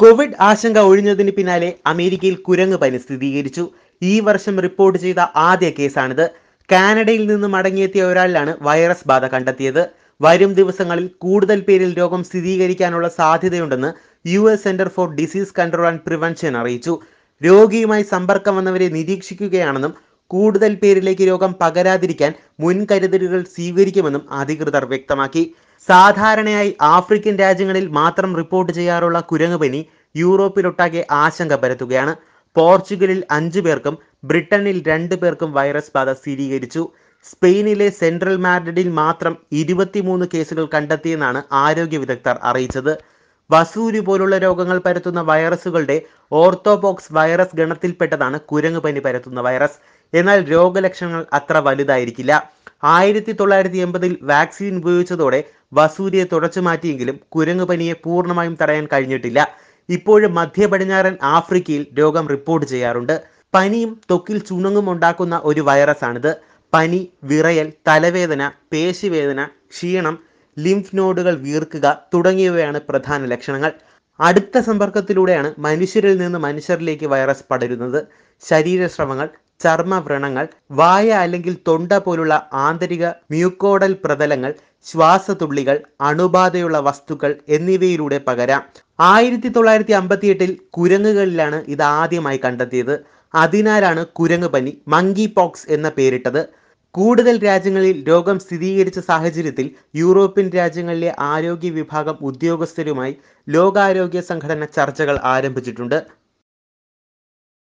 Covid ആശങ്ക ഒഴിഞ്ഞതിന് പിന്നാലെ അമേരിക്കയിൽ കുരങ്ങ് പനി സ്ഥിരീകരിച്ചു ഈ വർഷം റിപ്പോർട്ട് ചെയ്ത ആദ്യ കേസാണിത് കാനഡയിൽ നിന്ന് മടങ്ങിയെത്തിയ ഒരാളിലാണ് വൈറസ് ബാധ കണ്ടെത്തിയത് വരും ദിവസങ്ങളിൽ കൂടുതൽ പേരിൽ രോഗം സ്ഥിരീകരിക്കാനുള്ള സാധ്യതയുണ്ടെന്ന് U S centre for disease control and prevention അറിയിച്ചു രോഗിയുമായി സമ്പർക്കം വന്നവരെ നിരീക്ഷിക്കുകയാണെന്നും കൂടുതൽ പേരിലേക്ക് രോഗം പകരാതിരിക്കാൻ മുൻകരുതലുകൾ സ്വീകരിക്കുമെന്നും അധികൃതർ വ്യക്തമാക്കി സാധാരണയായി ആഫ്രിക്കൻ രാജ്യങ്ങളിൽ മാത്രം റിപ്പോർട്ട് ചെയ്യാറുള്ള പനി യൂറോപ്പിലൊട്ടാകെ ആശങ്ക പരത്തുകയാണ് പോർച്ചുഗലിൽ അഞ്ചു പേർക്കും ബ്രിട്ടനിൽ രണ്ടു പേർക്കും വൈറസ് ബാധ സ്ഥിരീകരിച്ചു സ്പെയിനിലെ സെൻട്രൽ മാഡ്രിഡിൽ മാത്രം ഇരുപത്തിമൂന്ന് കേസുകൾ കണ്ടെത്തിയെന്നാണ് ആരോഗ്യ വിദഗ്ധർ അറിയിച്ചത് വസൂരി പോലുള്ള രോഗങ്ങൾ പരത്തുന്ന വൈറസുകളുടെ ഓർത്തോപോക്സ് വൈറസ് ഗണത്തിൽപ്പെട്ടതാണ് പനി പരത്തുന്ന വൈറസ് എന്നാൽ രോഗലക്ഷണങ്ങൾ അത്ര വലുതായിരിക്കില്ല ആയിരത്തി തൊള്ളായിരത്തി എൺപതിൽ വാക്സിൻ ഉപയോഗിച്ചതോടെ വസൂരിയെ തുടച്ചു മാറ്റിയെങ്കിലും കുരങ്ങു പനിയെ പൂർണ്ണമായും തടയാൻ കഴിഞ്ഞിട്ടില്ല ഇപ്പോഴും മധ്യ പടിഞ്ഞാറൻ ആഫ്രിക്കയിൽ രോഗം റിപ്പോർട്ട് ചെയ്യാറുണ്ട് പനിയും തൊക്കിൽ ചുണുങ്ങും ഉണ്ടാക്കുന്ന ഒരു വൈറസാണിത് പനി വിറയൽ തലവേദന പേശിവേദന ക്ഷീണം ലിംഫ് നോഡുകൾ വീർക്കുക തുടങ്ങിയവയാണ് പ്രധാന ലക്ഷണങ്ങൾ അടുത്ത സമ്പർക്കത്തിലൂടെയാണ് മനുഷ്യരിൽ നിന്ന് മനുഷ്യരിലേക്ക് വൈറസ് പടരുന്നത് ശരീരശ്രമങ്ങൾ ചർമ്മ വ്രണങ്ങൾ വായ അല്ലെങ്കിൽ തൊണ്ട പോലുള്ള ആന്തരിക മ്യൂക്കോഡൽ പ്രതലങ്ങൾ ശ്വാസതുള്ളികൾ അണുബാധയുള്ള വസ്തുക്കൾ എന്നിവയിലൂടെ പകരാം ആയിരത്തി തൊള്ളായിരത്തി അമ്പത്തി എട്ടിൽ കുരങ്ങുകളിലാണ് ഇത് ആദ്യമായി കണ്ടെത്തിയത് അതിനാലാണ് കുരങ്ങ് പനി മങ്കി പോക്സ് എന്ന പേരിട്ടത് കൂടുതൽ രാജ്യങ്ങളിൽ രോഗം സ്ഥിരീകരിച്ച സാഹചര്യത്തിൽ യൂറോപ്യൻ രാജ്യങ്ങളിലെ ആരോഗ്യ വിഭാഗം ഉദ്യോഗസ്ഥരുമായി ലോകാരോഗ്യ സംഘടന ചർച്ചകൾ ആരംഭിച്ചിട്ടുണ്ട്